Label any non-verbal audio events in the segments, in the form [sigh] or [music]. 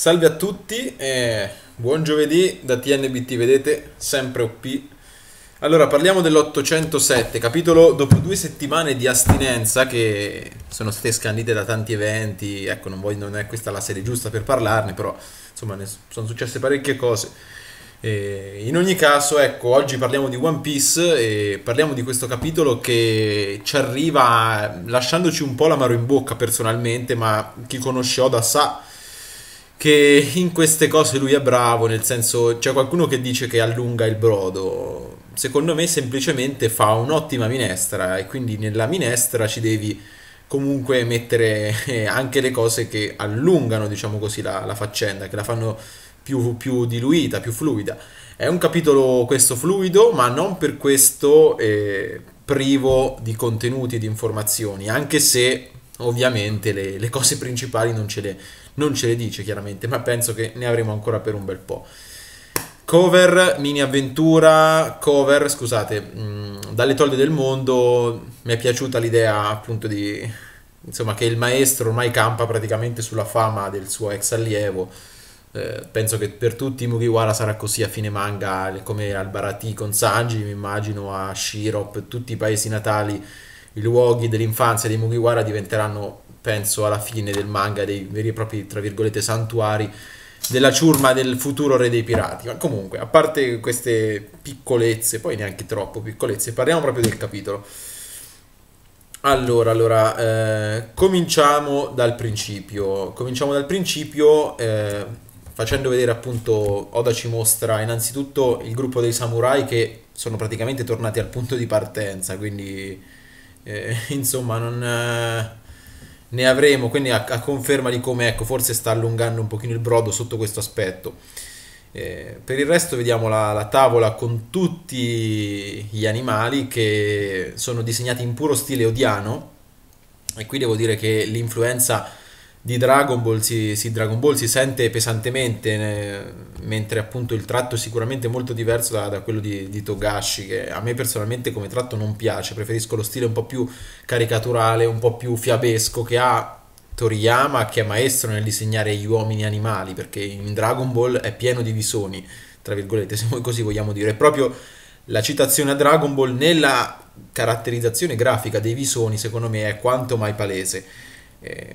Salve a tutti e buon giovedì da TNBT, vedete, sempre OP. Allora, parliamo dell'807, capitolo dopo due settimane di astinenza che sono state scandite da tanti eventi, ecco, non, voglio, non è questa la serie giusta per parlarne, però insomma ne sono successe parecchie cose. E in ogni caso, ecco, oggi parliamo di One Piece e parliamo di questo capitolo che ci arriva lasciandoci un po' l'amaro in bocca personalmente, ma chi conosce Oda sa che in queste cose lui è bravo, nel senso c'è qualcuno che dice che allunga il brodo, secondo me semplicemente fa un'ottima minestra e quindi nella minestra ci devi comunque mettere eh, anche le cose che allungano, diciamo così, la, la faccenda, che la fanno più, più, diluita, più fluida. È un capitolo questo fluido, ma non per questo eh, privo di contenuti e di informazioni, anche se ovviamente le, le cose principali non ce le, non ce le dice chiaramente, ma penso che ne avremo ancora per un bel po'. Cover, mini avventura, cover, scusate, mh, mm, dalle toglie del mondo mi è piaciuta l'idea appunto di, insomma, che il maestro ormai campa praticamente sulla fama del suo ex allievo. Eh, penso che per tutti i Mugiwara sarà così a fine manga, come al Baratì con Sanji, mi immagino a Shirop, tutti i paesi natali, i luoghi dell'infanzia di Mugiwara diventeranno penso alla fine del manga, dei veri e propri, tra virgolette, santuari della ciurma del futuro re dei pirati. Ma comunque, a parte queste piccolezze, poi neanche troppo piccolezze, parliamo proprio del capitolo. Allora, allora, eh, cominciamo dal principio. Cominciamo dal principio eh, facendo vedere appunto, Oda ci mostra innanzitutto il gruppo dei samurai che sono praticamente tornati al punto di partenza, quindi eh, [laughs] insomma non eh, ne avremo, quindi a, a conferma di come ecco, forse sta allungando un pochino il brodo sotto questo aspetto. Eh, per il resto vediamo la, la, tavola con tutti gli animali che sono disegnati in puro stile odiano e qui devo dire che l'influenza di Dragon Ball si, si, Dragon Ball si sente pesantemente, ne, mentre appunto il tratto è sicuramente molto diverso da, da quello di, di, Togashi, che a me personalmente come tratto non piace, preferisco lo stile un po' più caricaturale, un po' più fiabesco che ha Toriyama, che è maestro nel disegnare gli uomini e animali, perché in Dragon Ball è pieno di visoni, tra virgolette, [laughs] se noi così vogliamo dire, è proprio la citazione a Dragon Ball nella caratterizzazione grafica dei visoni, secondo me, è quanto mai palese. Eh,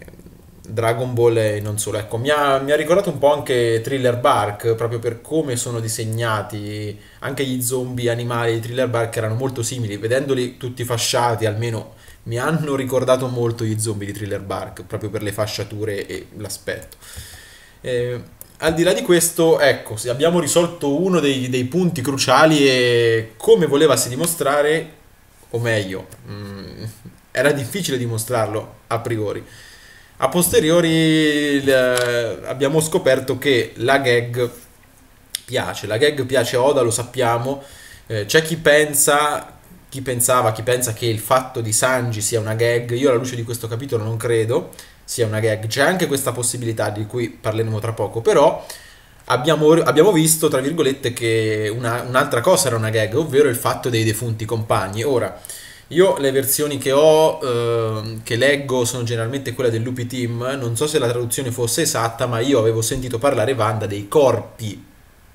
Dragon Ball e non solo. Ecco, mi ha, mi ha, ricordato un po' anche Thriller Bark, proprio per come sono disegnati. Anche gli zombie animali di Thriller Bark erano molto simili, vedendoli tutti fasciati, almeno mi hanno ricordato molto gli zombie di Thriller Bark, proprio per le fasciature e l'aspetto. Eh, al di là di questo, ecco, abbiamo risolto uno dei, dei punti cruciali e come volevasi dimostrare, o meglio, mh, mm, era difficile dimostrarlo a priori a posteriori eh, abbiamo scoperto che la gag piace, la gag piace a Oda, lo sappiamo. Eh, c'è chi pensa, chi pensava, chi pensa che il fatto di Sanji sia una gag, io alla luce di questo capitolo non credo sia una gag. C'è anche questa possibilità di cui parleremo tra poco, però abbiamo, abbiamo visto, tra virgolette, che una, un'altra cosa era una gag, ovvero il fatto dei defunti compagni. Ora, io le versioni che ho, eh, che leggo, sono generalmente quella del Lupi Team. Non so se la traduzione fosse esatta, ma io avevo sentito parlare Vanda dei corpi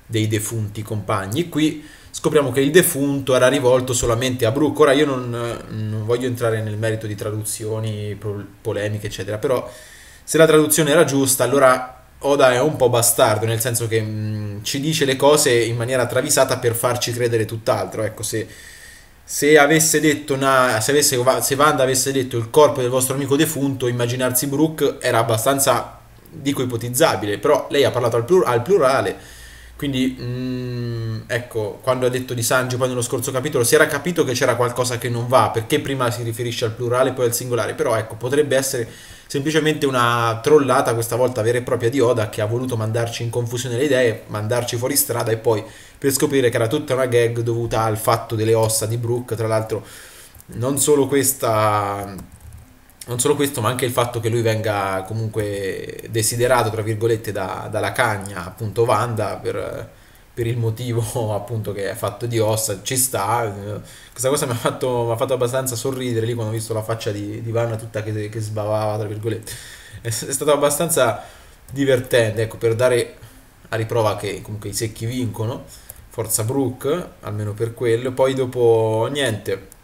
dei defunti compagni. Qui scopriamo che il defunto era rivolto solamente a Brooke. Ora io non, non voglio entrare nel merito di traduzioni, polemiche, eccetera, però se la traduzione era giusta, allora Oda è un po' bastardo, nel senso che mh, mm, ci dice le cose in maniera travisata per farci credere tutt'altro. Ecco, se se avesse detto una, se, avesse, se Wanda avesse detto il corpo del vostro amico defunto, immaginarsi Brooke era abbastanza, dico ipotizzabile, però lei ha parlato al, plur, al plurale, quindi mh, mm, ecco, quando ha detto di Sanji poi nello scorso capitolo si era capito che c'era qualcosa che non va, perché prima si riferisce al plurale e poi al singolare, però ecco, potrebbe essere semplicemente una trollata questa volta vera e propria di Oda che ha voluto mandarci in confusione le idee, mandarci fuori strada e poi per scoprire che era tutta una gag dovuta al fatto delle ossa di Brooke, tra l'altro non solo questa... Non solo questo, ma anche il fatto che lui venga comunque desiderato, tra virgolette, da, dalla cagna, appunto Vanda, per, per il motivo [laughs] appunto che è fatto di ossa, ci sta. Questa cosa mi ha fatto, mi ha fatto abbastanza sorridere lì quando ho visto la faccia di, di Vanna tutta che, che sbavava, tra virgolette. È, è stato abbastanza divertente, ecco, per dare a riprova che comunque i secchi vincono forza Brooke, almeno per quello. Poi dopo niente.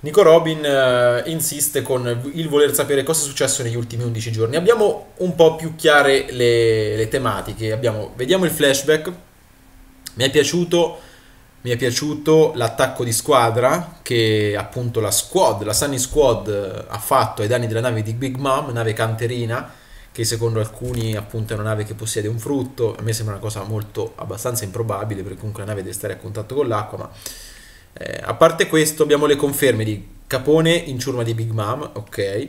Nico Robin eh, insiste con il voler sapere cosa è successo negli ultimi 11 giorni. Abbiamo un po' più chiare le, le tematiche. Abbiamo, vediamo il flashback. Mi è piaciuto, mi è piaciuto l'attacco di squadra che appunto la squad, la Sunny Squad eh, ha fatto ai danni della nave di Big Mom, nave canterina che secondo alcuni appunto è una nave che possiede un frutto, a me sembra una cosa molto abbastanza improbabile perché comunque la nave deve stare a contatto con l'acqua, ma eh, a parte questo abbiamo le conferme di Capone in ciurma di Big Mom, ok.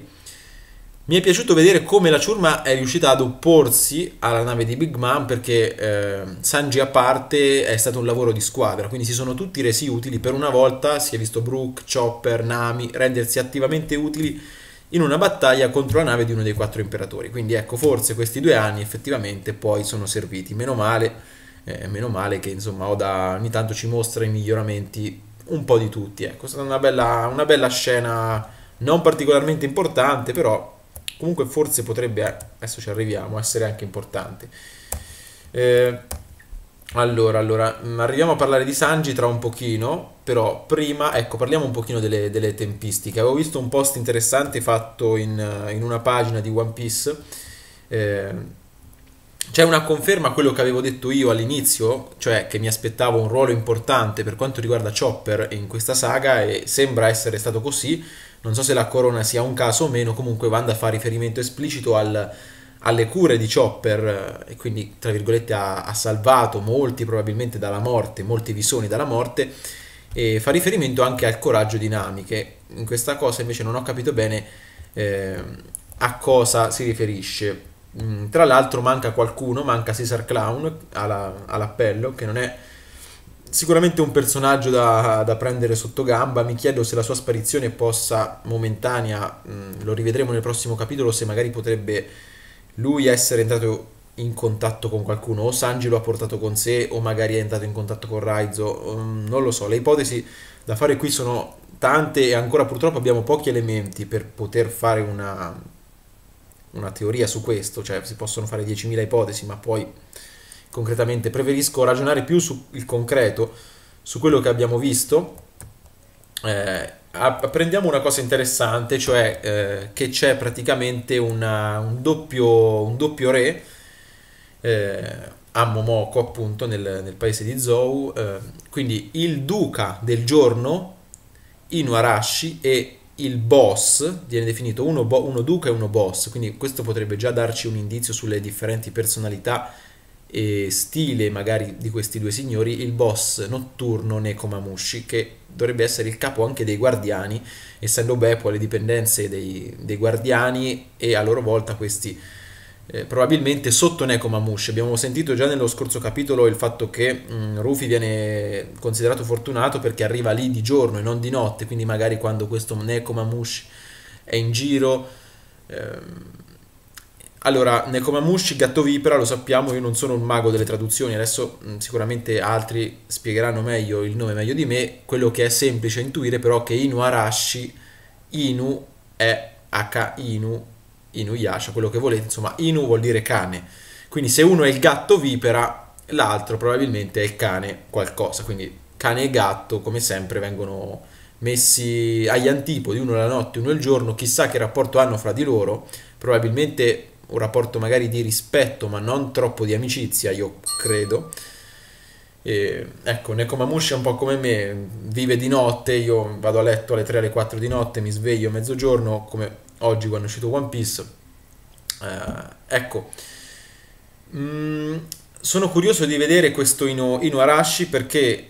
Mi è piaciuto vedere come la ciurma è riuscita ad opporsi alla nave di Big Mom perché eh, Sanji a parte è stato un lavoro di squadra, quindi si sono tutti resi utili. Per una volta si è visto Brooke, Chopper, Nami rendersi attivamente utili in una battaglia contro la nave di uno dei quattro imperatori. Quindi ecco, forse questi due anni effettivamente poi sono serviti. Meno male, eh, meno male che insomma Oda ogni tanto ci mostra i miglioramenti un po' di tutti. Ecco, è stata una bella, una bella scena non particolarmente importante, però comunque forse potrebbe, eh, adesso ci arriviamo, essere anche importante. Eh, allora, allora, mm, arriviamo a parlare di Sanji tra un pochino, però prima, ecco, parliamo un pochino delle, delle tempistiche. Avevo visto un post interessante fatto in, eh, in una pagina di One Piece. Eh, c'è una conferma a quello che avevo detto io all'inizio, cioè che mi aspettavo un ruolo importante per quanto riguarda Chopper in questa saga e sembra essere stato così. Non so se la corona sia un caso o meno, comunque Wanda fa riferimento esplicito al, alle cure di Chopper eh, e quindi, tra virgolette, ha, ha salvato molti probabilmente dalla morte, molti visoni dalla morte e fa riferimento anche al coraggio dinamiche. In questa cosa invece non ho capito bene eh, a cosa si riferisce. Mm, tra l'altro manca qualcuno, manca Caesar Clown all'appello, che non è sicuramente un personaggio da, da, prendere sotto gamba. Mi chiedo se la sua sparizione possa momentanea, mm, lo rivedremo nel prossimo capitolo, se magari potrebbe lui essere entrato in contatto con qualcuno, o Sanji lo ha portato con sé, o magari è entrato in contatto con Raizo, mm, non lo so. Le ipotesi da fare qui sono tante e ancora purtroppo abbiamo pochi elementi per poter fare una, una teoria su questo, cioè si possono fare 10.000 ipotesi, ma poi concretamente preferisco ragionare più sul concreto, su quello che abbiamo visto. Eh, apprendiamo una cosa interessante, cioè eh, che c'è praticamente una, un, doppio, un doppio re eh, a Momoko appunto nel, nel paese di Zou. Eh, quindi il duca del giorno, Inuarashi, e il boss, viene definito uno, bo- uno duca e uno boss, quindi questo potrebbe già darci un indizio sulle differenti personalità e stile magari di questi due signori, il boss notturno Nekomamushi, che dovrebbe essere il capo anche dei guardiani, essendo Beppo alle dipendenze dei, dei guardiani e a loro volta questi eh, probabilmente sotto Nekomamush. Abbiamo sentito già nello scorso capitolo il fatto che mh, mm, Rufy viene considerato fortunato perché arriva lì di giorno e non di notte, quindi magari quando questo Nekomamush è in giro... Ehm... Allora, Neko Gatto Vipera, lo sappiamo, io non sono un mago delle traduzioni, adesso mh, mm, sicuramente altri spiegheranno meglio il nome meglio di me, quello che è semplice intuire però che Inu Arashi, Inu è H-Inu Inu Inuyasha, quello che volete, insomma Inu vuol dire cane, quindi se uno è il gatto vipera, l'altro probabilmente è il cane qualcosa, quindi cane e gatto come sempre vengono messi agli antipodi, uno la notte, uno il giorno, chissà che rapporto hanno fra di loro, probabilmente un rapporto magari di rispetto ma non troppo di amicizia, io credo. E, ecco, Nekomamushi è un po' come me, vive di notte, io vado a letto alle 3 alle 4 di notte, mi sveglio a mezzogiorno, come oggi quando è uscito One Piece. Eh, ecco, mm, sono curioso di vedere questo Inu- Inuarashi perché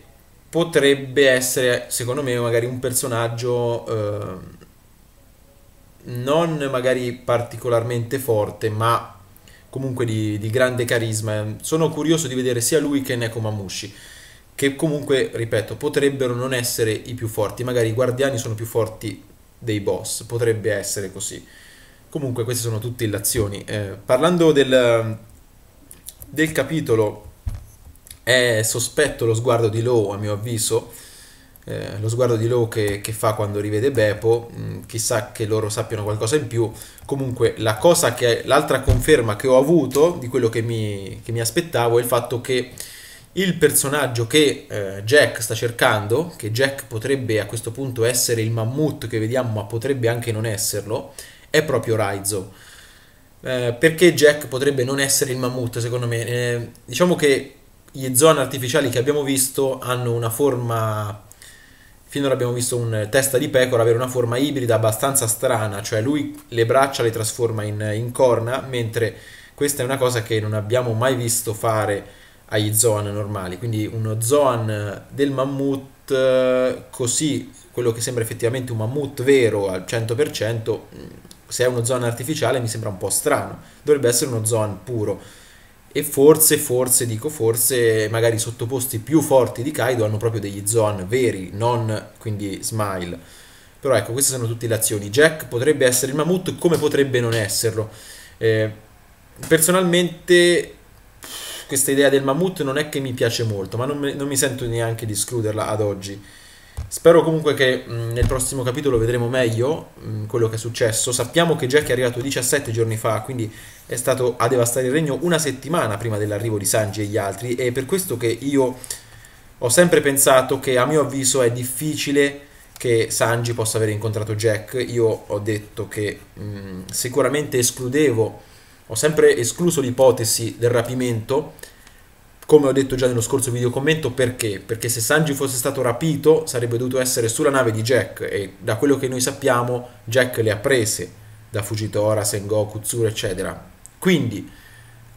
potrebbe essere, secondo me, magari un personaggio eh, non magari particolarmente forte, ma comunque di, di, grande carisma. Sono curioso di vedere sia lui che Nekomamushi, che comunque, ripeto, potrebbero non essere i più forti. Magari i guardiani sono più forti dei boss, potrebbe essere così. Comunque queste sono tutte illazioni. Eh, parlando del, del capitolo, è sospetto lo sguardo di Low, a mio avviso, eh, lo sguardo di Low che, che, fa quando rivede Beppo, mh, mm, chissà che loro sappiano qualcosa in più. Comunque, la cosa che l'altra conferma che ho avuto di quello che mi, che mi aspettavo è il fatto che il personaggio che eh, Jack sta cercando, che Jack potrebbe a questo punto essere il mammut che vediamo, ma potrebbe anche non esserlo, è proprio Raizo. Eh, perché Jack potrebbe non essere il mammut, secondo me? Eh, diciamo che gli zoan artificiali che abbiamo visto hanno una forma. Finora abbiamo visto un testa di pecora avere una forma ibrida abbastanza strana, cioè lui le braccia le trasforma in, in corna, mentre questa è una cosa che non abbiamo mai visto fare agli zoan normali, quindi uno zoan del mammut eh, così, quello che sembra effettivamente un mammut vero al 100%, mm, se è uno zoan artificiale mi sembra un po' strano, dovrebbe essere uno zoan puro. E forse, forse, dico forse, magari i sottoposti più forti di Kaido hanno proprio degli zoan veri, non quindi smile. Però ecco, queste sono tutte le azioni. Jack potrebbe essere il mammut come potrebbe non esserlo. Eh, personalmente questa idea del mammut non è che mi piace molto, ma non, me, non mi sento neanche di escluderla ad oggi. Spero comunque che mh, mm, nel prossimo capitolo vedremo meglio mh, mm, quello che è successo. Sappiamo che Jack è arrivato 17 giorni fa, quindi è stato a devastare il regno una settimana prima dell'arrivo di Sanji e gli altri, e per questo che io ho sempre pensato che a mio avviso è difficile che Sanji possa aver incontrato Jack. Io ho detto che mh, mm, sicuramente escludevo ho sempre escluso l'ipotesi del rapimento, come ho detto già nello scorso video commento, perché? Perché se Sanji fosse stato rapito sarebbe dovuto essere sulla nave di Jack e da quello che noi sappiamo Jack le ha prese da Fujitora, Sengoku, Tsuru eccetera. Quindi,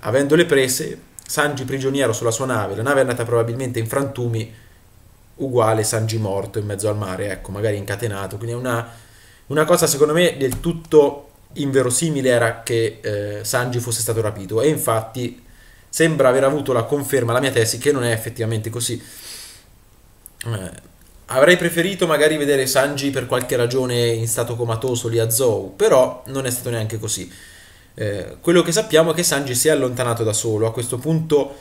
avendole prese, Sanji prigioniero sulla sua nave, la nave è andata probabilmente in frantumi, uguale Sanji morto in mezzo al mare, ecco, magari incatenato, quindi è una, una cosa secondo me del tutto inverosimile era che eh, Sanji fosse stato rapito e infatti sembra aver avuto la conferma la mia tesi che non è effettivamente così. Eh, avrei preferito magari vedere Sanji per qualche ragione in stato comatoso lì a Zou, però non è stato neanche così. Eh, quello che sappiamo è che Sanji si è allontanato da solo, a questo punto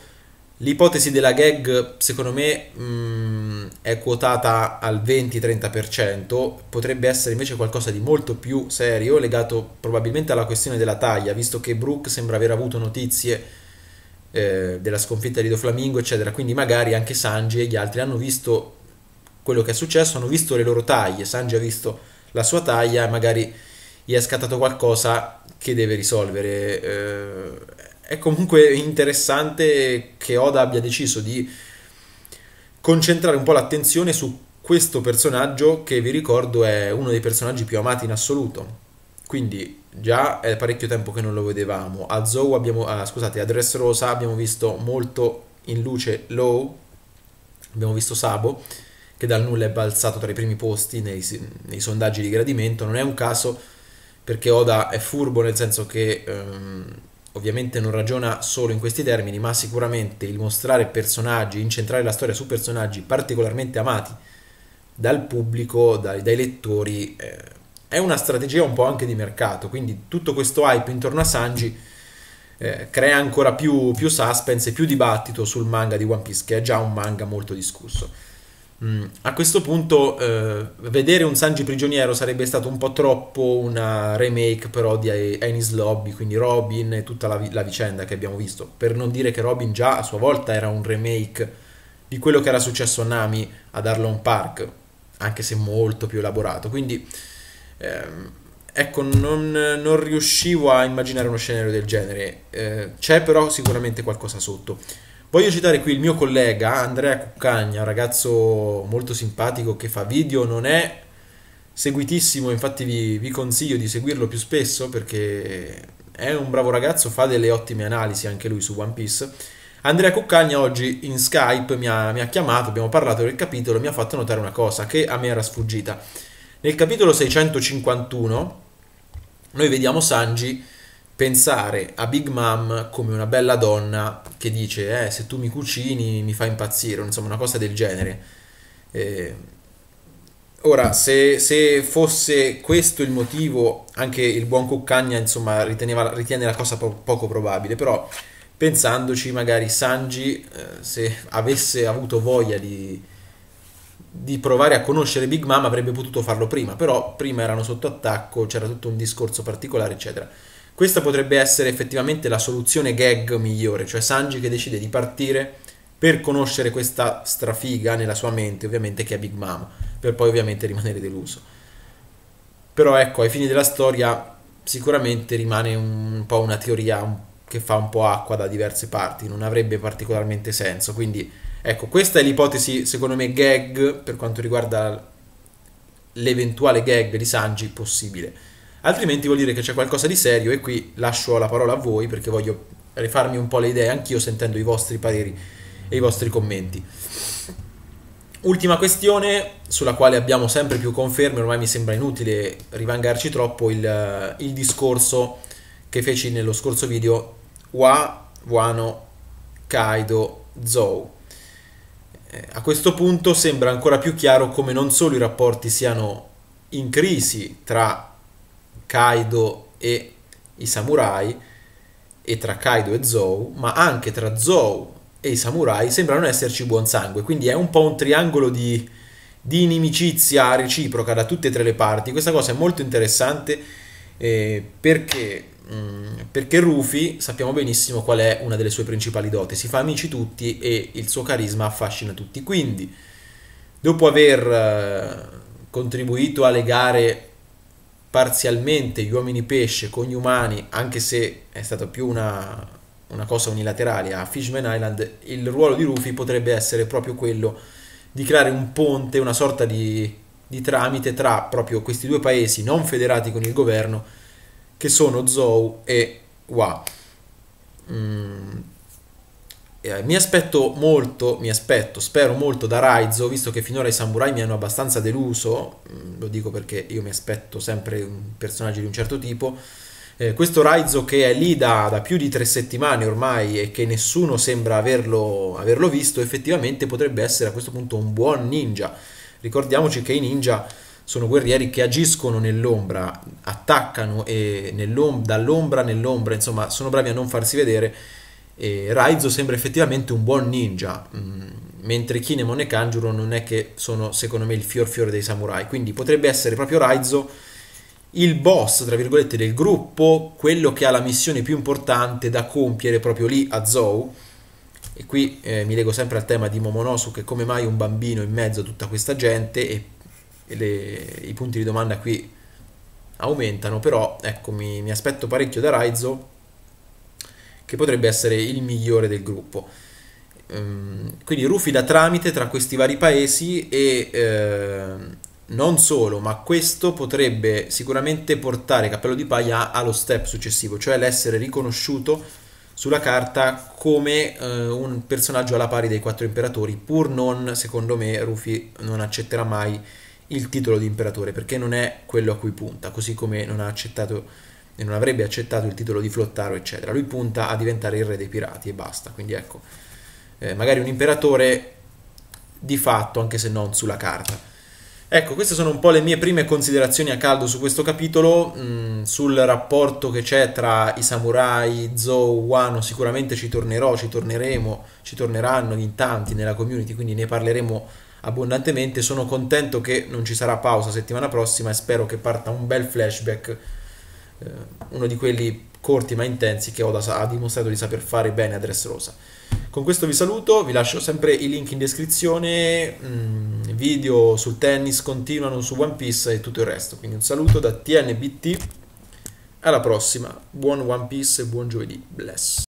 L'ipotesi della gag, secondo me, mh, mm, è quotata al 20-30%, potrebbe essere invece qualcosa di molto più serio, legato probabilmente alla questione della taglia, visto che Brooke sembra aver avuto notizie eh, della sconfitta di Doflamingo, eccetera. Quindi magari anche Sanji e gli altri hanno visto quello che è successo, hanno visto le loro taglie, Sanji ha visto la sua taglia e magari gli è scattato qualcosa che deve risolvere. Eh, è comunque interessante che Oda abbia deciso di concentrare un po' l'attenzione su questo personaggio che vi ricordo è uno dei personaggi più amati in assoluto. Quindi già è parecchio tempo che non lo vedevamo. A Zou abbiamo, ah, scusate, a Dressrosa abbiamo visto molto in luce Low, abbiamo visto Sabo che dal nulla è balzato tra i primi posti nei, nei sondaggi di gradimento. Non è un caso perché Oda è furbo nel senso che... Um, ovviamente non ragiona solo in questi termini, ma sicuramente il mostrare personaggi, incentrare la storia su personaggi particolarmente amati dal pubblico, dai, dai lettori, eh, è una strategia un po' anche di mercato, quindi tutto questo hype intorno a Sanji eh, crea ancora più, più suspense e più dibattito sul manga di One Piece, che è già un manga molto discusso a questo punto eh, vedere un Sanji prigioniero sarebbe stato un po' troppo una remake però di Ennis Lobby, quindi Robin e tutta la, vi la, vicenda che abbiamo visto, per non dire che Robin già a sua volta era un remake di quello che era successo a Nami ad Arlon Park, anche se molto più elaborato, quindi ehm, ecco non, non, riuscivo a immaginare uno scenario del genere, eh, c'è però sicuramente qualcosa sotto. Voglio citare qui il mio collega Andrea Cuccagna, un ragazzo molto simpatico che fa video, non è seguitissimo, infatti vi, vi, consiglio di seguirlo più spesso perché è un bravo ragazzo, fa delle ottime analisi anche lui su One Piece. Andrea Cuccagna oggi in Skype mi ha, mi ha chiamato, abbiamo parlato del capitolo, e mi ha fatto notare una cosa che a me era sfuggita. Nel capitolo 651 noi vediamo Sanji pensare a Big Mom come una bella donna che dice eh, se tu mi cucini mi fa impazzire, insomma una cosa del genere. Eh, ora, se, se, fosse questo il motivo, anche il buon Cuccagna insomma riteneva, ritiene la cosa po- poco probabile, però pensandoci magari Sanji eh, se avesse avuto voglia di, di provare a conoscere Big Mom avrebbe potuto farlo prima, però prima erano sotto attacco, c'era tutto un discorso particolare eccetera. Questa potrebbe essere effettivamente la soluzione gag migliore, cioè Sanji che decide di partire per conoscere questa strafiga nella sua mente, ovviamente che è Big Mom, per poi ovviamente rimanere deluso. Però ecco, ai fini della storia sicuramente rimane un po' una teoria che fa un po' acqua da diverse parti, non avrebbe particolarmente senso, quindi ecco, questa è l'ipotesi secondo me gag per quanto riguarda l'eventuale gag di Sanji possibile altrimenti vuol dire che c'è qualcosa di serio e qui lascio la parola a voi perché voglio rifarmi un po' le idee anch'io sentendo i vostri pareri e i vostri commenti. Ultima questione sulla quale abbiamo sempre più conferme, ormai mi sembra inutile rivangarci troppo, il, il discorso che feci nello scorso video Wa, Wano, Kaido, Zou. Eh, a questo punto sembra ancora più chiaro come non solo i rapporti siano in crisi tra Kaido e i samurai e tra Kaido e Zou, ma anche tra Zou e i samurai sembra non esserci buon sangue, quindi è un po' un triangolo di, di inimicizia reciproca da tutte e tre le parti. Questa cosa è molto interessante eh, perché mm, perché Rufy sappiamo benissimo qual è una delle sue principali doti, si fa amici tutti e il suo carisma affascina tutti. Quindi, dopo aver eh, contribuito a legare parzialmente gli uomini pesce con gli umani, anche se è stata più una, una cosa unilaterale a Fishman Island, il ruolo di Rufy potrebbe essere proprio quello di creare un ponte, una sorta di, di tramite tra proprio questi due paesi non federati con il governo, che sono Zou e Wa. Mm eh, mi aspetto molto, mi aspetto, spero molto da Raizo, visto che finora i samurai mi hanno abbastanza deluso, mm, lo dico perché io mi aspetto sempre un personaggio di un certo tipo. Eh, questo Raizo che è lì da, da, più di tre settimane ormai e che nessuno sembra averlo, averlo visto, effettivamente potrebbe essere a questo punto un buon ninja. Ricordiamoci che i ninja sono guerrieri che agiscono nell'ombra, attaccano nell'om- dall'ombra nell'ombra, insomma sono bravi a non farsi vedere e Raizo sembra effettivamente un buon ninja, mh, mm, mentre Kinemon e Kanjuro non è che sono secondo me il fior fiore dei samurai, quindi potrebbe essere proprio Raizo il boss, tra virgolette, del gruppo, quello che ha la missione più importante da compiere proprio lì a Zou. E qui eh, mi leggo sempre al tema di Momonosuke, come mai un bambino in mezzo a tutta questa gente e, e le, i punti di domanda qui aumentano, però ecco, mi, mi aspetto parecchio da Raizo che potrebbe essere il migliore del gruppo. Ehm, quindi Rufy da tramite tra questi vari paesi e eh, non solo, ma questo potrebbe sicuramente portare Cappello di Paia allo step successivo, cioè l'essere riconosciuto sulla carta come eh, un personaggio alla pari dei quattro imperatori, pur non, secondo me, Rufy non accetterà mai il titolo di imperatore, perché non è quello a cui punta, così come non ha accettato e non avrebbe accettato il titolo di flottaro, eccetera. Lui punta a diventare il re dei pirati e basta. Quindi ecco, eh, magari un imperatore di fatto, anche se non sulla carta. Ecco, queste sono un po' le mie prime considerazioni a caldo su questo capitolo, mh, mm, sul rapporto che c'è tra i samurai, Zou, Wano, sicuramente ci tornerò, ci torneremo, ci torneranno in tanti nella community, quindi ne parleremo abbondantemente, sono contento che non ci sarà pausa settimana prossima e spero che parta un bel flashback eh, uno di quelli corti ma intensi che Oda ha dimostrato di saper fare bene a Dressrosa. Con questo vi saluto, vi lascio sempre i link in descrizione, mm, video sul tennis continuano su One Piece e tutto il resto, quindi un saluto da TNBT, alla prossima, buon One Piece e buon giovedì, bless.